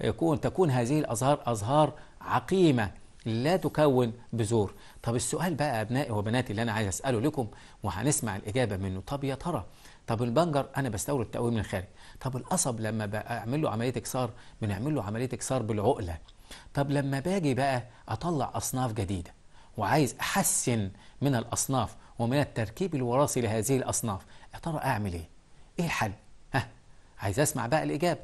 يكون تكون هذه الأزهار أزهار عقيمة لا تكون بذور طب السؤال بقى أبنائي وبناتي اللي أنا عايز أسأله لكم وهنسمع الإجابة منه طب يا ترى طب البنجر أنا بستورد تقويم من الخارج طب القصب لما بعمل له عملية إكسار بنعمل له عملية إكسار بالعقلة طب لما باجي بقى أطلع أصناف جديدة وعايز أحسن من الأصناف ومن التركيب الوراثي لهذه الأصناف يا ترى أعمل إيه؟ إيه الحل؟ عايز اسمع بقى الاجابه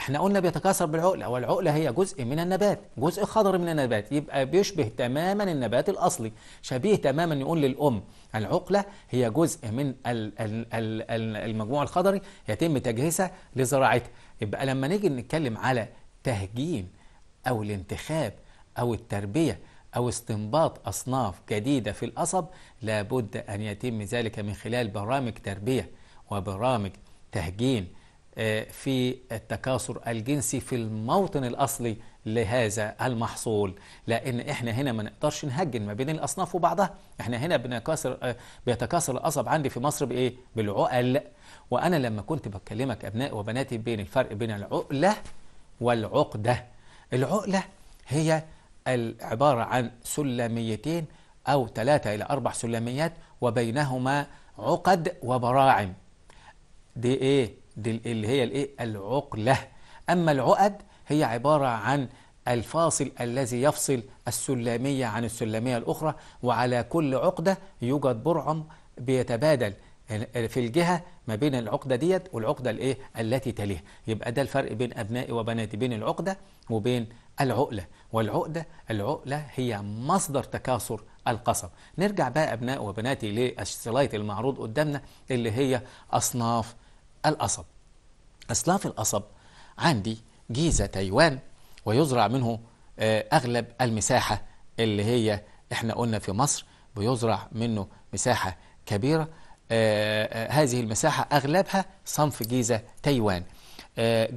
احنا قلنا بيتكاثر بالعقله والعقله هي جزء من النبات جزء خضري من النبات يبقى بيشبه تماما النبات الاصلي شبيه تماما يقول للام العقله هي جزء من المجموع الخضري يتم تجهيزها لزراعتها يبقى لما نيجي نتكلم على تهجين او الانتخاب او التربيه أو استنباط أصناف جديدة في القصب لابد أن يتم ذلك من خلال برامج تربية وبرامج تهجين آه، في التكاثر الجنسي في الموطن الأصلي لهذا المحصول لأن إحنا هنا ما نقدرش نهجن ما بين الأصناف وبعضها إحنا هنا بنكاثر آه، بيتكاثر القصب عندي في مصر بإيه؟ بالعقل وأنا لما كنت بكلمك أبناء وبناتي بين الفرق بين العقلة والعقدة العقلة هي عبارة عن سلميتين أو ثلاثة إلى أربع سلميات وبينهما عقد وبراعم دي ايه دي اللي هي الايه العقله اما العقد هي عباره عن الفاصل الذي يفصل السلاميه عن السلاميه الاخرى وعلى كل عقده يوجد برعم بيتبادل يعني في الجهه ما بين العقده ديت والعقده الايه التي تليها يبقى ده الفرق بين ابنائي وبناتي بين العقده وبين العقله والعقده العقله هي مصدر تكاثر القصب نرجع بقى ابناء وبناتي للسلايت المعروض قدامنا اللي هي اصناف القصب أصناف القصب عندي جيزة تايوان ويزرع منه آه، أغلب المساحة اللي هي احنا قلنا في مصر بيزرع منه مساحة كبيرة آه، آه، هذه المساحة أغلبها صنف جيزة تايوان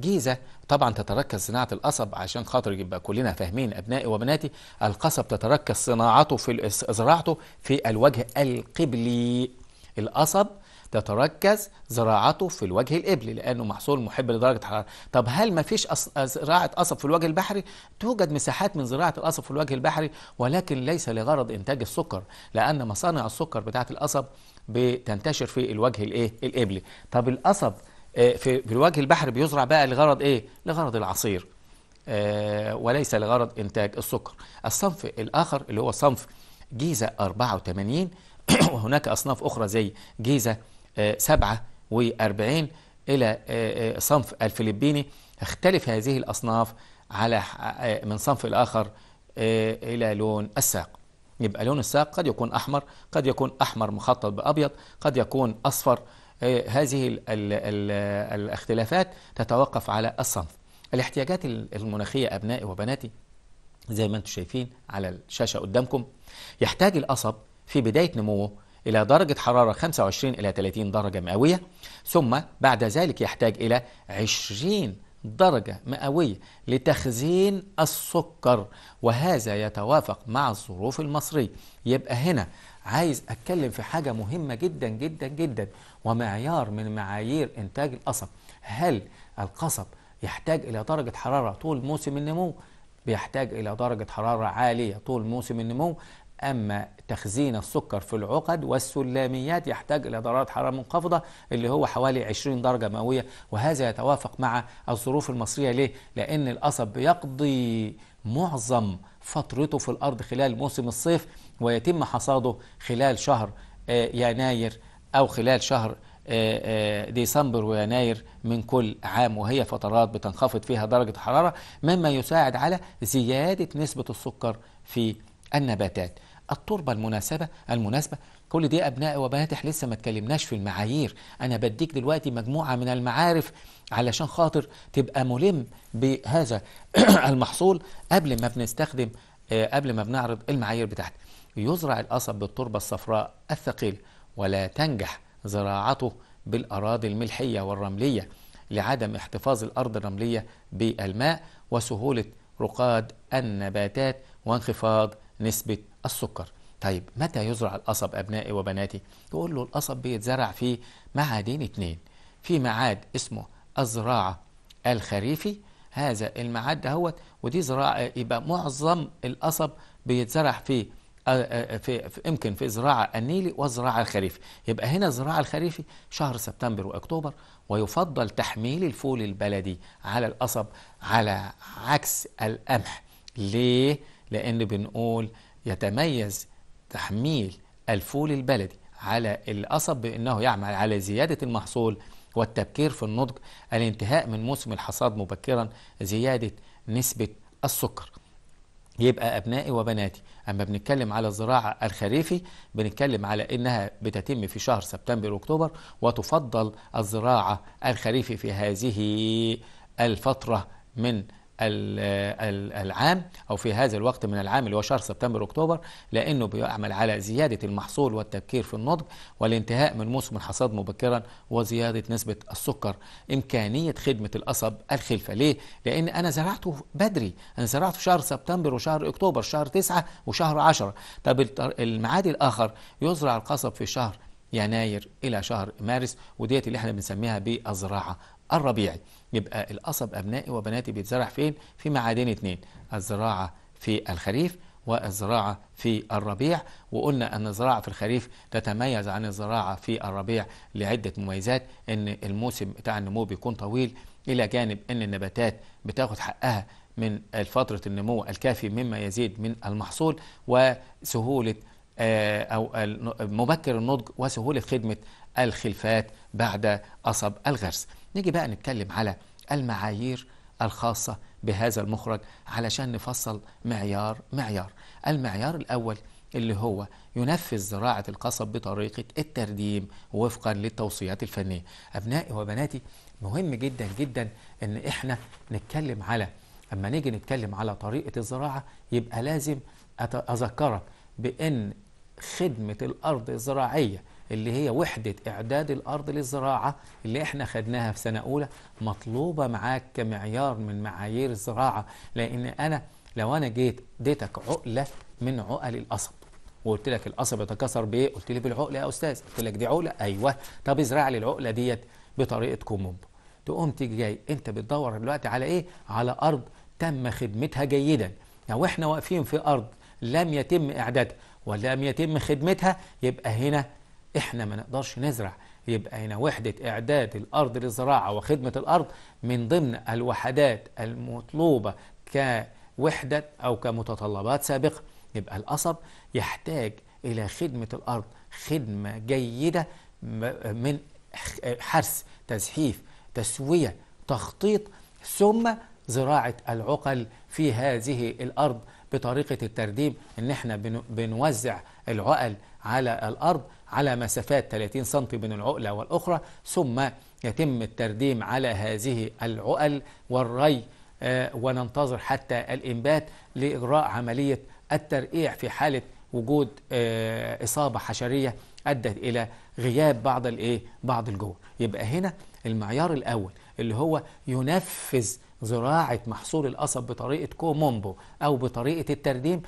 جيزة طبعا تتركز صناعة القصب عشان خاطر يبقى كلنا فاهمين أبنائي وبناتي القصب تتركز صناعته في زراعته في الوجه القبلي القصب تتركز زراعته في الوجه الإبلي لأنه محصول محب لدرجة حرارة طب هل ما فيش زراعة قصب في الوجه البحري؟ توجد مساحات من زراعة القصب في الوجه البحري ولكن ليس لغرض إنتاج السكر لأن مصانع السكر بتاعة القصب بتنتشر في الوجه الإيه؟ الإبلي طب القصب آه، في الوجه البحري بيزرع بقى لغرض إيه؟ لغرض العصير آه، وليس لغرض إنتاج السكر الصنف الآخر اللي هو صنف جيزة 84 *clears throat* وهناك أصناف أخرى زي جيزة 47 إلى آه، آه، صنف الفلبيني تختلف هذه الأصناف على آه، من صنف الآخر إلى لون الساق يبقى لون الساق قد يكون أحمر قد يكون أحمر مخطط بأبيض قد يكون أصفر هذه الـ الـ الـ الاختلافات تتوقف على الصنف الاحتياجات المناخية أبنائي وبناتي زي ما انتم شايفين على الشاشة قدامكم يحتاج القصب في بداية نموه إلى درجة حرارة 25 إلى 30 درجة مئوية ثم بعد ذلك يحتاج إلى 20 درجة مئوية لتخزين السكر وهذا يتوافق مع الظروف المصرية يبقى هنا عايز أتكلم في حاجة مهمة جدا جدا جدا ومعيار من معايير إنتاج القصب هل القصب يحتاج إلى درجة حرارة طول موسم النمو بيحتاج إلى درجة حرارة عالية طول موسم النمو أما تخزين السكر في العقد والسلاميات يحتاج إلى درجات حرارة منخفضة اللي هو حوالي 20 درجة مئوية وهذا يتوافق مع الظروف المصرية ليه؟ لأن القصب بيقضي معظم فترته في الأرض خلال موسم الصيف ويتم حصاده خلال شهر آه، يناير أو خلال شهر آه، آه، ديسمبر ويناير من كل عام وهي فترات بتنخفض فيها درجة الحرارة مما يساعد على زيادة نسبة السكر في النباتات التربة المناسبة المناسبة كل دي أبنائي إحنا لسه ما اتكلمناش في المعايير أنا بديك دلوقتي مجموعة من المعارف علشان خاطر تبقى ملم بهذا *clears throat* المحصول قبل ما بنستخدم آه، قبل ما بنعرض المعايير بتاعتي يزرع القصب بالتربة الصفراء الثقيلة ولا تنجح زراعته بالأراضي الملحية والرملية لعدم احتفاظ الأرض الرملية بالماء وسهولة رقاد النباتات وانخفاض نسبة السكر طيب متى يزرع القصب أبنائي وبناتي يقول له القصب بيتزرع في معادين اتنين في معاد اسمه الزراعة الخريفي هذا المعاد دهوت ودي زراعة يبقى معظم القصب بيتزرع في آه، آه، في يمكن في الزراعة النيلي والزراعة الخريفي يبقى هنا الزراعة الخريفي شهر سبتمبر وأكتوبر ويفضل تحميل الفول البلدي على القصب على عكس القمح ليه؟ لأن بنقول يتميز تحميل الفول البلدي على القصب بأنه يعمل على زيادة المحصول والتبكير في النضج الانتهاء من موسم الحصاد مبكرا زيادة نسبة السكر يبقى أبنائي وبناتي أما بنتكلم على الزراعة الخريفي بنتكلم على إنها بتتم في شهر سبتمبر أكتوبر وتفضل الزراعة الخريفي في هذه الفترة من العام أو في هذا الوقت من العام اللي هو شهر سبتمبر أكتوبر لأنه بيعمل على زيادة المحصول والتبكير في النضج والانتهاء من موسم الحصاد مبكرا وزيادة نسبة السكر إمكانية خدمة القصب الخلفة ليه؟ لأن أنا زرعته بدري أنا زرعته في شهر سبتمبر وشهر أكتوبر شهر تسعة وشهر 10 طب الميعاد الآخر يزرع القصب في شهر يناير إلى شهر مارس وديت اللي احنا بنسميها بالزراعة الربيعي يبقى القصب أبنائي وبناتي بيتزرع فين؟ في معادن اتنين الزراعة في الخريف والزراعة في الربيع وقلنا أن الزراعة في الخريف تتميز عن الزراعة في الربيع لعدة مميزات أن الموسم بتاع النمو بيكون طويل إلى جانب أن النباتات بتاخد حقها من فترة النمو الكافي مما يزيد من المحصول وسهولة آه، أو مبكر النضج وسهولة خدمة الخلفات بعد قصب الغرس نيجي بقى نتكلم على المعايير الخاصة بهذا المخرج علشان نفصل معيار معيار المعيار الأول اللي هو ينفذ زراعة القصب بطريقة الترديم وفقا للتوصيات الفنية أبنائي وبناتي مهم جدا جدا أن إحنا نتكلم على أما نيجي نتكلم على طريقة الزراعة يبقى لازم أذكرك بأن خدمة الأرض الزراعية اللي هي وحدة إعداد الأرض للزراعة اللي إحنا خدناها في سنة أولى مطلوبة معاك كمعيار من معايير الزراعة لأن أنا لو أنا جيت اديتك عقلة من عقل القصب وقلت لك القصب يتكسر بايه؟ قلت لي بالعقله يا استاذ، قلت لك دي عقله؟ ايوه، طب ازرع لي العقله ديت بطريقه كوموم. تقوم تيجي جاي انت بتدور دلوقتي على ايه؟ على ارض تم خدمتها جيدا، لو يعني احنا واقفين في ارض لم يتم اعدادها ولم يتم خدمتها يبقى هنا احنا ما نقدرش نزرع يبقى هنا وحدة إعداد الأرض للزراعة وخدمة الأرض من ضمن الوحدات المطلوبة كوحدة أو كمتطلبات سابقة يبقى القصب يحتاج إلى خدمة الأرض خدمة جيدة من حرث تزحيف تسوية تخطيط ثم زراعة العقل في هذه الأرض بطريقة الترديم إن إحنا بنوزع العقل على الأرض على مسافات 30 سم من العقلة والأخرى ثم يتم الترديم على هذه العقل والري آه، وننتظر حتى الإنبات لإجراء عملية الترقيع في حالة وجود آه، إصابة حشرية أدت إلى غياب بعض الإيه؟ بعض الجوع. يبقى هنا المعيار الأول اللي هو ينفذ زراعة محصول القصب بطريقة كومومبو أو بطريقة الترديم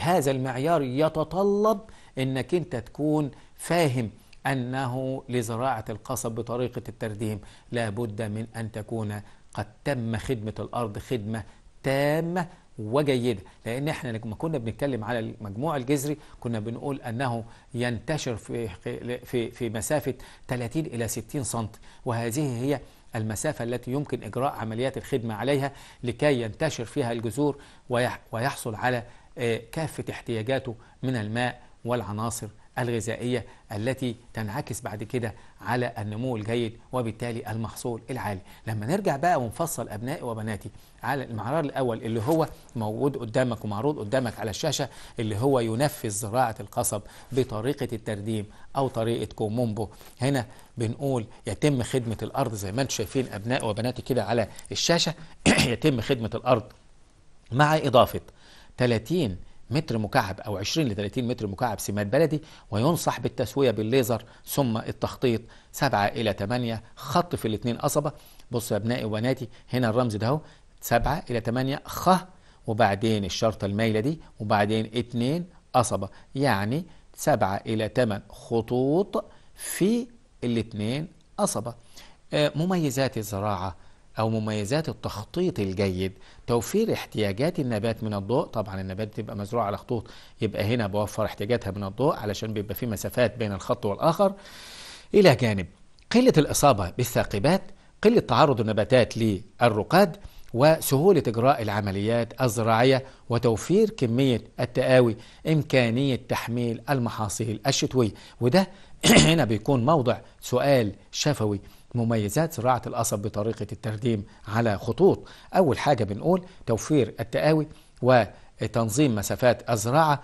هذا المعيار يتطلب انك انت تكون فاهم انه لزراعه القصب بطريقه الترديم لابد من ان تكون قد تم خدمه الارض خدمه تامه وجيده لان احنا لما كنا بنتكلم على المجموع الجذري كنا بنقول انه ينتشر في في في مسافه 30 الى 60 سم وهذه هي المسافة التي يمكن إجراء عمليات الخدمة عليها لكي ينتشر فيها الجذور ويحصل على آه، كافة احتياجاته من الماء والعناصر الغذائية التي تنعكس بعد كده على النمو الجيد وبالتالي المحصول العالي لما نرجع بقى ونفصل أبنائي وبناتي على المعرار الأول اللي هو موجود قدامك ومعروض قدامك على الشاشة اللي هو ينفذ زراعة القصب بطريقة الترديم أو طريقة كومومبو هنا بنقول يتم خدمة الأرض زي ما انتم شايفين أبنائي وبناتي كده على الشاشة *clears throat* يتم خدمة الأرض مع إضافة 30 متر مكعب أو 20 ل 30 متر مكعب سماد بلدي وينصح بالتسوية بالليزر ثم التخطيط 7 إلى 8 خط في الاثنين قصبة بصوا يا أبنائي وبناتي هنا الرمز ده اهو 7 إلى 8 خ وبعدين الشرطة المايلة دي وبعدين 2 قصبة يعني 7 إلى 8 خطوط في الاثنين قصبة آه، مميزات الزراعة أو مميزات التخطيط الجيد توفير احتياجات النبات من الضوء طبعا النبات بتبقى مزروع على خطوط يبقى هنا بوفر احتياجاتها من الضوء علشان بيبقى في مسافات بين الخط والآخر إلى جانب قلة الإصابة بالثاقبات قلة تعرض النباتات للرقاد وسهولة إجراء العمليات الزراعية وتوفير كمية التآوي إمكانية تحميل المحاصيل الشتوية وده *clears throat* هنا بيكون موضع سؤال شفوي مميزات زراعة القصب بطريقة الترديم على خطوط أول حاجة بنقول توفير التقاوي وتنظيم مسافات الزراعة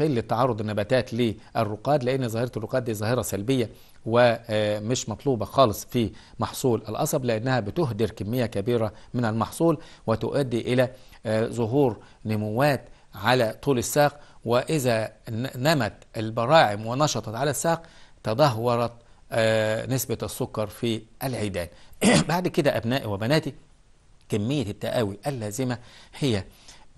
قلة تعرض النباتات للرقاد لأن ظاهرة الرقاد دي ظاهرة سلبية ومش آه، مطلوبة خالص في محصول القصب لأنها بتهدر كمية كبيرة من المحصول وتؤدي إلى آه، ظهور نموات على طول الساق وإذا نمت البراعم ونشطت على الساق تدهورت آه، نسبة السكر في العيدان *clears throat* بعد كده أبنائي وبناتي كمية التقاوي اللازمة هي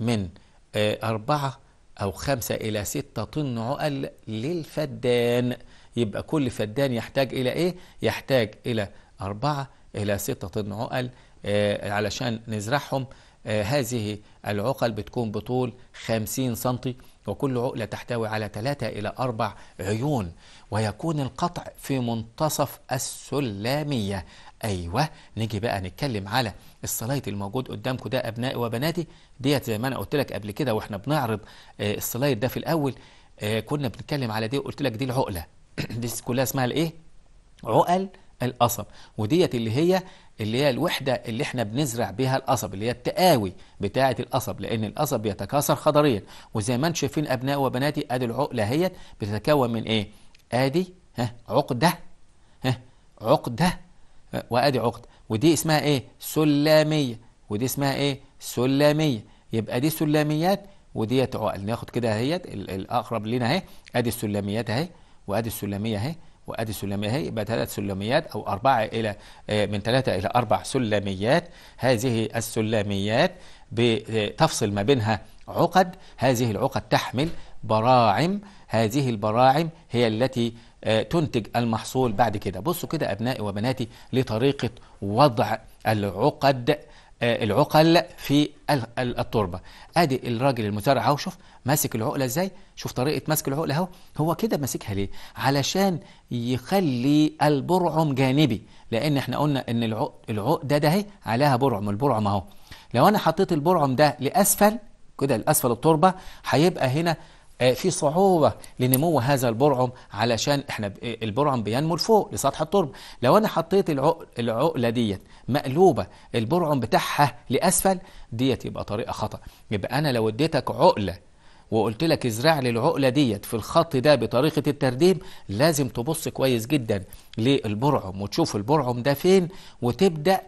من آه، أربعة أو خمسة إلى ستة طن عقل للفدان يبقى كل فدان يحتاج إلى إيه؟ يحتاج إلى أربعة إلى ستة طن عقل آه، علشان نزرعهم هذه العقل بتكون بطول 50 سنتي وكل عقلة تحتوي على ثلاثة إلى أربع عيون ويكون القطع في منتصف السلامية أيوة نيجي بقى نتكلم على السلايد الموجود قدامكم ده أبنائي وبناتي ديت زي ما أنا قلت لك قبل كده وإحنا بنعرض آه، السلايد ده في الأول آه، كنا بنتكلم على دي وقلت لك دي العقلة *coughs* دي كلها اسمها الإيه؟ عقل القصب وديت اللي هي اللي هي الوحدة اللي احنا بنزرع بها القصب اللي هي التقاوي بتاعة القصب لأن القصب بيتكاثر خضريا وزي ما انتم شايفين أبناء وبناتي أدي العقلة هي بتتكون من إيه؟ ادي ها عقده ها عقده وادي عقده ودي اسمها ايه سلاميه ودي اسمها ايه سلاميه يبقى دي سلاميات وديت عقل ناخد كده اهيت الاقرب لنا اهي ادي السلاميات اهي وادي السلاميه اهي وادي السلميه اهي يبقى ثلاث سلميات او اربعه الى آه، من ثلاثه الى اربع سلميات هذه السلميات بتفصل آه، ما بينها عقد هذه العقد تحمل براعم هذه البراعم هي التي آه، تنتج المحصول بعد كده بصوا كده أبنائي وبناتي لطريقة وضع العقد آه، العقل في التربه ادي الراجل المزارع اهو شوف ماسك العقله ازاي شوف طريقه مسك العقله اهو هو كده ماسكها ليه علشان يخلي البرعم جانبي لان احنا قلنا ان العقده ده اهي عليها برعم البرعم اهو لو انا حطيت البرعم ده لاسفل كده لاسفل التربه هيبقى هنا آه، في صعوبة لنمو هذا البرعم علشان احنا آه، البرعم بينمو لفوق لسطح التربة لو انا حطيت العقلة ديت مقلوبة البرعم بتاعها لأسفل ديت يبقى طريقة خطأ يبقى انا لو اديتك عقلة وقلت لك ازرع لي العقله ديت في الخط ده بطريقه الترديم لازم تبص كويس جدا للبرعم وتشوف البرعم ده فين وتبدا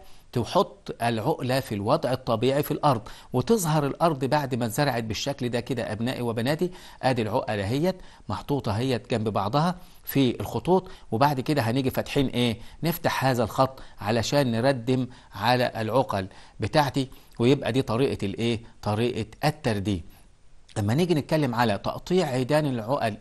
تحط العقلة في الوضع الطبيعي في الأرض وتظهر الأرض بعد ما اتزرعت بالشكل ده كده أبنائي وبناتي أدي العقلة هيت محطوطة هيت جنب بعضها في الخطوط وبعد كده هنيجي فاتحين إيه نفتح هذا الخط علشان نردم على العقل بتاعتي ويبقى دي طريقة الإيه طريقة الترديم لما نيجي نتكلم على تقطيع عيدان العقل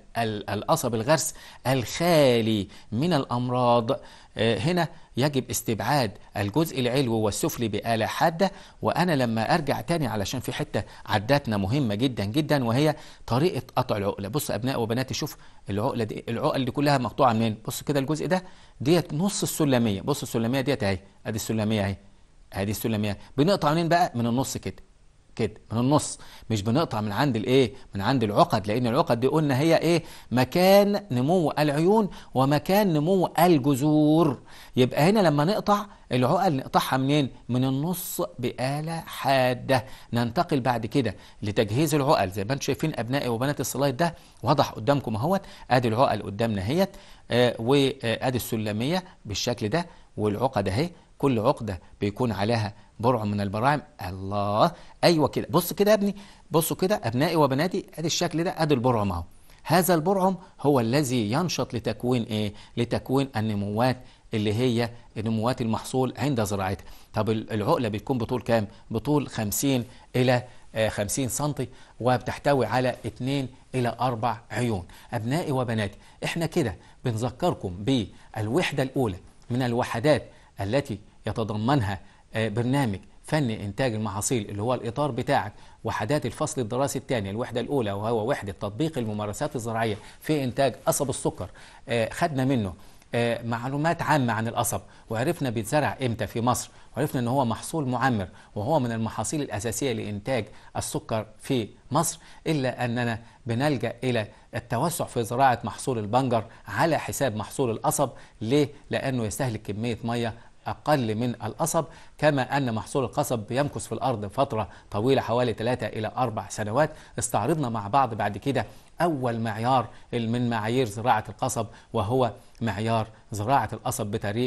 القصب الغرس الخالي من الامراض آه، هنا يجب استبعاد الجزء العلوي والسفلي بآلة حادة وأنا لما أرجع تاني علشان في حتة عداتنا مهمة جدا جدا وهي طريقة قطع العقلة بص أبناء وبناتي شوف العقلة دي العقل دي كلها مقطوعة منين بص كده الجزء ده ديت نص السلمية بص السلمية ديت أهي أدي السلمية أهي أدي السلمية بنقطع منين بقى من النص كده كده من النص مش بنقطع من عند الايه من عند العقد لان العقد دي قلنا هي ايه مكان نمو العيون ومكان نمو الجذور يبقى هنا لما نقطع العقد نقطعها منين من النص بآلة حادة ننتقل بعد كده لتجهيز العقل زي ما انتم شايفين ابنائي وبنات السلايد ده واضح قدامكم اهوت ادي العقل قدامنا اهيت آه، وادي السلمية بالشكل ده والعقد اهي كل عقدة بيكون عليها برع من البراعم الله أيوة كده بص كده يا ابني بصوا كده أبنائي وبناتي أدي الشكل ده أدي البرعم أهو هذا البرعم هو الذي ينشط لتكوين إيه؟ لتكوين النموات اللي هي نموات المحصول عند زراعتها طب العقلة بتكون بطول كام؟ بطول 50 إلى 50 آه، سنتي وبتحتوي على 2 إلى 4 عيون أبنائي وبناتي إحنا كده بنذكركم بالوحدة الأولى من الوحدات التي يتضمنها آه، برنامج فن إنتاج المحاصيل اللي هو الإطار بتاعك وحدات الفصل الدراسي الثاني الوحدة الأولى وهو وحدة تطبيق الممارسات الزراعية في إنتاج قصب السكر آه، خدنا منه آه، معلومات عامة عن القصب وعرفنا بيتزرع امتى في مصر وعرفنا ان هو محصول معمر وهو من المحاصيل الأساسية لإنتاج السكر في مصر إلا أننا بنلجأ إلى التوسع في زراعة محصول البنجر على حساب محصول القصب ليه؟ لأنه يستهلك كمية مية أقل من القصب كما أن محصول القصب بيمكث في الأرض فترة طويلة حوالي 3 إلى 4 سنوات استعرضنا مع بعض بعد كده أول معيار من معايير زراعة القصب وهو معيار زراعة القصب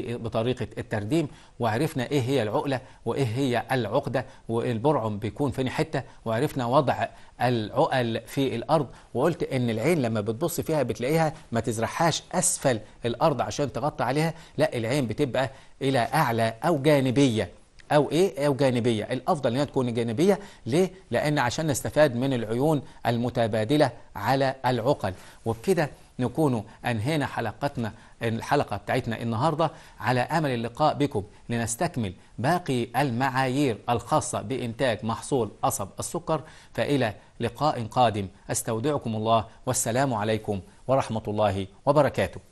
بطريقة الترديم وعرفنا إيه هي العقلة وإيه هي العقدة والبرعم بيكون فين حتة وعرفنا وضع العقل في الأرض وقلت إن العين لما بتبص فيها بتلاقيها ما تزرعهاش أسفل الأرض عشان تغطي عليها لا العين بتبقى إلى أعلى أو جانبية او ايه او جانبيه الافضل انها تكون جانبيه ليه لان عشان نستفاد من العيون المتبادله على العقل وبكده نكون انهينا حلقتنا الحلقه بتاعتنا النهارده على امل اللقاء بكم لنستكمل باقي المعايير الخاصه بانتاج محصول قصب السكر فالى لقاء قادم استودعكم الله والسلام عليكم ورحمه الله وبركاته